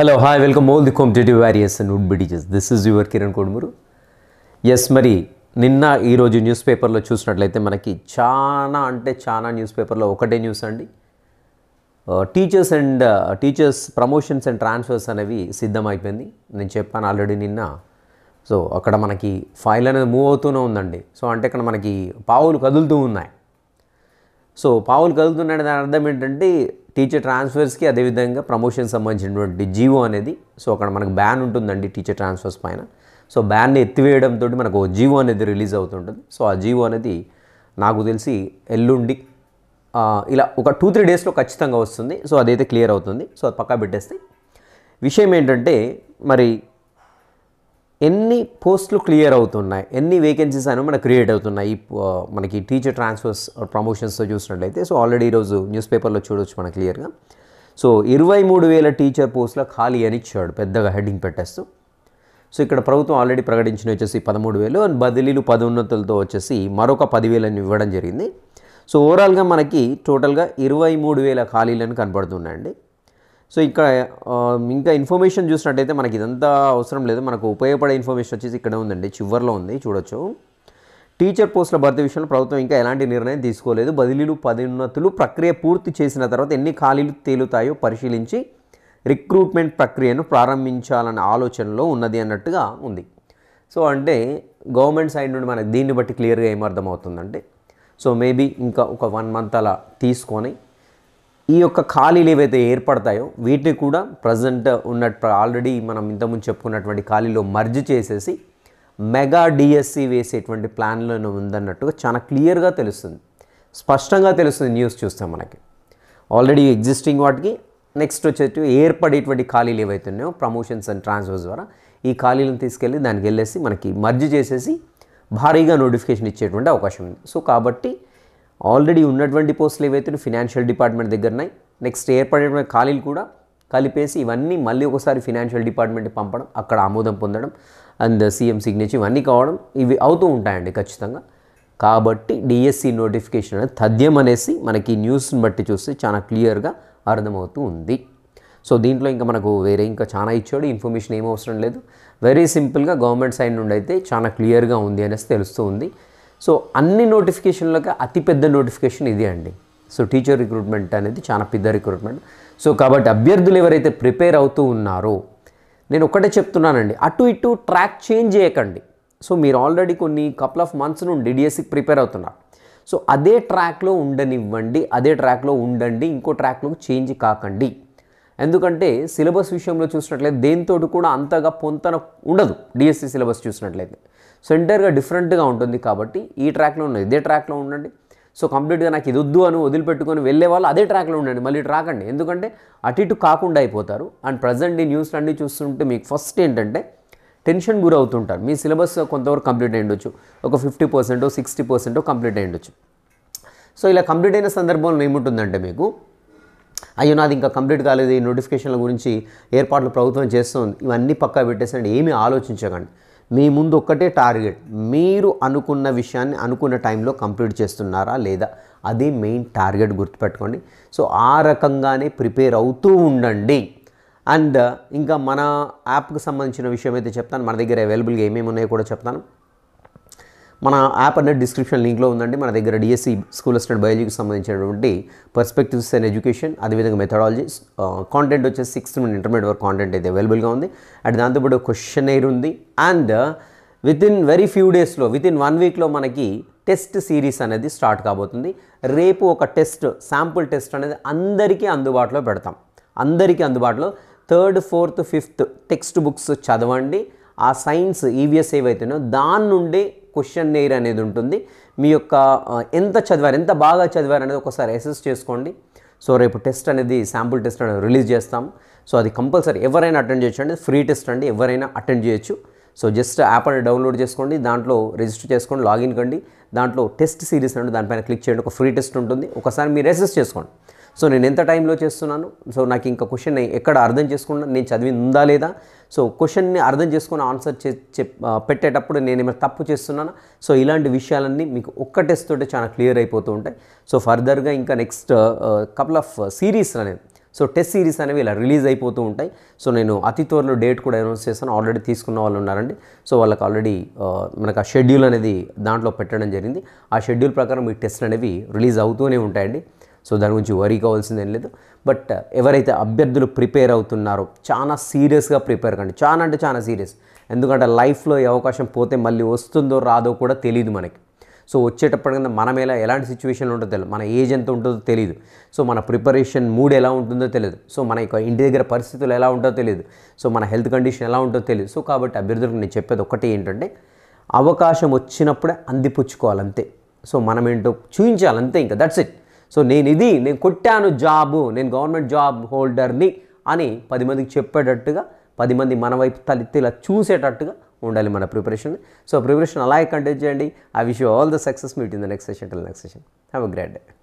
hello hi welcome all the competitive warriors and would బిడిజెస్ this is your Kiran Kodumuru ఎస్ మరి నిన్న ఈరోజు న్యూస్ పేపర్లో చూసినట్లయితే మనకి చాలా అంటే చాలా న్యూస్ పేపర్లో ఒకటే న్యూస్ అండి teachers and teachers promotions and transfers అనేవి సిద్ధమైపోయింది నేను చెప్పాను ఆల్రెడీ నిన్న సో అక్కడ మనకి ఫైల్ అనేది మూవ్ అవుతూనే ఉందండి సో అంటే ఇక్కడ మనకి పావులు కదులుతూ ఉన్నాయి సో పావులు కదులుతున్నాడు దాని అర్థం ఏంటంటే టీచర్ ట్రాన్స్ఫర్స్కి అదేవిధంగా ప్రమోషన్ సంబంధించినటువంటి జీవో అనేది సో అక్కడ మనకు బ్యాన్ ఉంటుందండి టీచర్ ట్రాన్స్ఫర్స్ పైన సో బ్యాన్ని ఎత్తివేయడంతో మనకు జీవో అనేది రిలీజ్ అవుతుంటుంది సో ఆ జీవో అనేది నాకు తెలిసి ఎల్లుండి ఇలా ఒక టూ త్రీ డేస్లో ఖచ్చితంగా వస్తుంది సో అదైతే క్లియర్ అవుతుంది సో అది పక్కా పెట్టేస్తే విషయం ఏంటంటే మరి ఎన్ని పోస్టులు క్లియర్ అవుతున్నాయి ఎన్ని వేకెన్సీస్ అనేవి మనకు క్రియేట్ అవుతున్నాయి మనకి టీచర్ ట్రాన్స్ఫర్స్ ప్రమోషన్స్తో చూసినట్లయితే సో ఆల్రెడీ ఈరోజు న్యూస్ పేపర్లో చూడవచ్చు మనం క్లియర్గా సో ఇరవై మూడు వేల టీచర్ పోస్టుల ఖాళీ అని ఇచ్చాడు పెద్దగా హెడ్డింగ్ పెట్టేస్తూ సో ఇక్కడ ప్రభుత్వం ఆల్రెడీ ప్రకటించిన వచ్చేసి పదమూడు వేలు అండ్ బదిలీలు పదోన్నతులతో వచ్చేసి మరొక పదివేలని ఇవ్వడం జరిగింది సో ఓవరాల్గా మనకి టోటల్గా ఇరవై మూడు వేల ఖాళీలను కనబడుతున్నాయండి సో ఇక్కడ ఇంకా ఇన్ఫర్మేషన్ చూసినట్టయితే మనకి ఇదంతా అవసరం లేదు మనకు ఉపయోగపడే ఇన్ఫర్మేషన్ వచ్చేసి ఇక్కడ ఉందండి చివరిలో ఉంది చూడొచ్చు టీచర్ పోస్టుల భర్తీ విషయంలో ప్రభుత్వం ఇంకా ఎలాంటి నిర్ణయం తీసుకోలేదు బదిలీలు పదోన్నతులు ప్రక్రియ పూర్తి చేసిన తర్వాత ఎన్ని ఖాళీలు తేలుతాయో పరిశీలించి రిక్రూట్మెంట్ ప్రక్రియను ప్రారంభించాలన్న ఆలోచనలో ఉన్నది అన్నట్టుగా ఉంది సో అంటే గవర్నమెంట్ సైడ్ నుండి మనకు దీన్ని బట్టి క్లియర్గా ఏమర్థమవుతుందంటే సో మేబీ ఇంకా ఒక వన్ మంత్ అలా తీసుకొని ఈ యొక్క ఖాళీలు ఏవైతే ఏర్పడతాయో వీటిని కూడా ప్రజెంట్ ఉన్న ఆల్రెడీ మనం ఇంతకుముందు చెప్పుకున్నటువంటి ఖాళీలో మర్జ్ చేసేసి మెగా డిఎస్సి వేసేటువంటి ప్లాన్లో ఉందన్నట్టుగా చాలా క్లియర్గా తెలుస్తుంది స్పష్టంగా తెలుస్తుంది న్యూస్ చూస్తే మనకి ఆల్రెడీ ఎగ్జిస్టింగ్ వాటికి నెక్స్ట్ వచ్చేటి ఏర్పడేటువంటి ఖాళీలు ఏవైతే ఉన్నాయో ప్రమోషన్స్ అండ్ ట్రాన్స్ఫర్స్ ద్వారా ఈ ఖాళీలను తీసుకెళ్ళి దానికి వెళ్ళేసి మనకి మర్జ్ చేసేసి భారీగా నోటిఫికేషన్ ఇచ్చేటువంటి అవకాశం ఉంది సో కాబట్టి ఆల్రెడీ ఉన్నటువంటి పోస్టులు ఏవైతే ఫినాన్షియల్ డిపార్ట్మెంట్ దగ్గర ఉన్నాయి నెక్స్ట్ ఏర్పడే ఖాళీలు కూడా కలిపేసి ఇవన్నీ మళ్ళీ ఒకసారి ఫినాన్షియల్ డిపార్ట్మెంట్ పంపడం అక్కడ ఆమోదం పొందడం అండ్ సీఎం సిగ్నేచర్ ఇవన్నీ కావడం ఇవి అవుతూ ఉంటాయండి ఖచ్చితంగా కాబట్టి డిఎస్సి నోటిఫికేషన్ అనేది తథ్యం అనేసి మనకి న్యూస్ని బట్టి చూస్తే చాలా క్లియర్గా అర్థమవుతూ ఉంది సో దీంట్లో ఇంకా మనకు వేరే ఇంకా చాలా ఇచ్చాడు ఇన్ఫర్మేషన్ ఏం అవసరం లేదు వెరీ సింపుల్గా గవర్నమెంట్ సైడ్ నుండి అయితే చాలా క్లియర్గా ఉంది అనేసి తెలుస్తూ ఉంది సో అన్ని నోటిఫికేషన్లకు అతిపెద్ద నోటిఫికేషన్ ఇదే అండి సో టీచర్ రిక్రూట్మెంట్ అనేది చాలా పెద్ద రిక్రూట్మెంట్ సో కాబట్టి అభ్యర్థులు ఎవరైతే ప్రిపేర్ అవుతూ ఉన్నారో నేను ఒకటే చెప్తున్నానండి అటు ఇటు ట్రాక్ చేంజ్ చేయకండి సో మీరు ఆల్రెడీ కొన్ని కపుల్ ఆఫ్ మంత్స్ నుండి డిఎస్సికి e ప్రిపేర్ అవుతున్నారు సో అదే ట్రాక్లో ఉండనివ్వండి అదే ట్రాక్లో ఉండండి ఇంకో ట్రాక్లో చేంజ్ కాకండి ఎందుకంటే సిలబస్ విషయంలో చూసినట్లయితే దేనితోటి కూడా అంతగా పొంతన ఉండదు డిఎస్సి e సిలబస్ చూసినట్లయితే సెంటర్గా డిఫరెంట్గా ఉంటుంది కాబట్టి ఈ ట్రాక్లో ఉన్నది ఇదే ట్రాక్లో ఉండండి సో కంప్లీట్గా నాకు ఇది వద్దు అని వదిలిపెట్టుకొని వెళ్ళే వాళ్ళు అదే ట్రాక్లో ఉండండి మళ్ళీ ట్రాక్ అండి ఎందుకంటే అటు ఇటు కాకుండా అయిపోతారు అండ్ ప్రజెంట్ ఈ న్యూస్ అన్నీ చూస్తుంటే మీకు ఫస్ట్ ఏంటంటే టెన్షన్ గురవుతుంటారు మీ సిలబస్ కొంతవరకు కంప్లీట్ అయి ఉండొచ్చు ఒక ఫిఫ్టీ పర్సెంటో సిక్స్టీ పర్సెంటో కంప్లీట్ అయి ఉండొచ్చు సో ఇలా కంప్లీట్ అయిన సందర్భంలో ఏముంటుందంటే మీకు అయ్యో నాది ఇంకా కంప్లీట్ కాలేదు ఈ నోటిఫికేషన్ల గురించి ఏర్పాట్లు ప్రభుత్వం చేస్తుంది ఇవన్నీ పక్కా పెట్టేసండి ఏమీ ఆలోచించకండి మీ ముందు ఒక్కటే టార్గెట్ మీరు అనుకున్న విషయాన్ని అనుకున్న టైంలో కంప్లీట్ చేస్తున్నారా లేదా అది మెయిన్ టార్గెట్ గుర్తుపెట్టుకోండి సో ఆ రకంగానే ప్రిపేర్ అవుతూ ఉండండి అండ్ ఇంకా మన యాప్కి సంబంధించిన విషయం అయితే చెప్తాను మన దగ్గర అవైలబుల్గా ఏమేమి ఉన్నాయో కూడా చెప్తాను మన యాప్ అనేది డిస్క్రిప్షన్ లింక్లో ఉందండి మన దగ్గర డిఎస్సి స్కూల్ అసిస్టెంట్ బయాలజీకి సంబంధించినటువంటి పర్స్పెక్టివ్స్ అండ్ ఎడ్యుకేషన్ అదేవిధంగా మెథడాలజీ కాంటెంట్ వచ్చేసి సిక్స్త్ నుండి ఇంటర్మీడియట్ వరకు కాంటెంట్ అయితే అవైలబుల్గా ఉంది అండ్ దాంతోపాటు క్వశ్చన్ ఎయిర్ ఉంది and within very few డేస్లో విత్ ఇన్ వన్ వీక్లో మనకి టెస్ట్ సిరీస్ అనేది స్టార్ట్ కాబోతుంది రేపు ఒక టెస్ట్ శాంపుల్ టెస్ట్ అనేది అందరికీ అందుబాటులో పెడతాం అందరికీ అందుబాటులో third fourth fifth text books చదవండి ఆ సైన్స్ ఈవీఎస్ e ఏవైతేనో దాని నుండి క్వశ్చన్ నేర్ అనేది ఉంటుంది మీ యొక్క ఎంత చదివారు ఎంత బాగా చదివారు అనేది ఒకసారి అసెస్ చేసుకోండి సో రేపు టెస్ట్ అనేది శాంపుల్ టెస్ట్ అనేది రిలీజ్ చేస్తాం సో అది కంపల్సరీ ఎవరైనా అటెండ్ చేయొచ్చు ఫ్రీ టెస్ట్ అండి ఎవరైనా అటెండ్ చేయొచ్చు సో జస్ట్ యాప్ అనేది డౌన్లోడ్ చేసుకోండి దాంట్లో రిజిస్టర్ చేసుకోండి లాగిన్ కండి దాంట్లో టెస్ట్ సిరీస్ అంటే దానిపైన క్లిక్ చేయండి ఒక ఫ్రీ టెస్ట్ ఉంటుంది ఒకసారి మీరు అసెస్ చేసుకోండి సో నేను ఎంత టైంలో చేస్తున్నాను సో నాకు ఇంకా క్వశ్చన్ ఎక్కడ అర్థం చేసుకున్నా నేను చదివి ఉందా లేదా సో క్వశ్చన్ని అర్థం చేసుకుని ఆన్సర్ చే పెట్టేటప్పుడు నేను ఏమైనా తప్పు చేస్తున్నాను సో ఇలాంటి విషయాలన్నీ మీకు ఒక్క టెస్ట్ తోటే చాలా క్లియర్ అయిపోతూ ఉంటాయి సో ఫర్దర్గా ఇంకా నెక్స్ట్ కపుల్ ఆఫ్ సిరీస్ అనేది సో టెస్ట్ సిరీస్ అనేవి ఇలా రిలీజ్ అయిపోతూ ఉంటాయి సో నేను అతి త్వరలో డేట్ కూడా అనౌన్స్ చేస్తాను ఆల్రెడీ తీసుకున్న వాళ్ళు ఉన్నారండి సో వాళ్ళకి ఆల్రెడీ మనకు ఆ షెడ్యూల్ అనేది దాంట్లో పెట్టడం జరిగింది ఆ షెడ్యూల్ ప్రకారం ఈ టెస్ట్ అనేవి రిలీజ్ అవుతూనే ఉంటాయండి సో దాని గురించి వరీ కావాల్సిందేం లేదు బట్ uh, ఎవరైతే అభ్యర్థులు ప్రిపేర్ అవుతున్నారో చాలా సీరియస్గా ప్రిపేర్ కండి చాలా అంటే చాలా సీరియస్ ఎందుకంటే లైఫ్లో ఏ అవకాశం పోతే మళ్ళీ వస్తుందో రాదో కూడా తెలియదు మనకి సో వచ్చేటప్పటికన్నా మనం ఎలా ఎలాంటి సిచ్యువేషన్లో ఉంటుందో తెలియదు మన ఏజ్ ఎంత ఉంటుందో తెలియదు సో మన ప్రిపరేషన్ మూడ్ ఎలా ఉంటుందో తెలియదు సో మన యొక్క ఇంటి దగ్గర పరిస్థితులు ఎలా ఉంటుందో తెలియదు సో మన హెల్త్ కండిషన్ ఎలా ఉంటుందో తెలియదు సో కాబట్టి అభ్యర్థులకు నేను చెప్పేది ఒకటి ఏంటంటే అవకాశం వచ్చినప్పుడే అందిపుచ్చుకోవాలంతే సో మనం ఏంటో చూపించాలంతే ఇంకా దట్స్ ఇట్ సో నేను ఇది నేను కొట్టాను జాబు నేను గవర్నమెంట్ జాబ్ హోల్డర్ని అని పది మందికి చెప్పేటట్టుగా పది మంది మన వైపు తలెత్తి ఇలా చూసేటట్టుగా ఉండాలి మన ప్రిపరేషన్ సో ప్రిపరేషన్ అలాగే కంటిన్యూ చేయండి I wish all the success meet in the next session till next session have a great day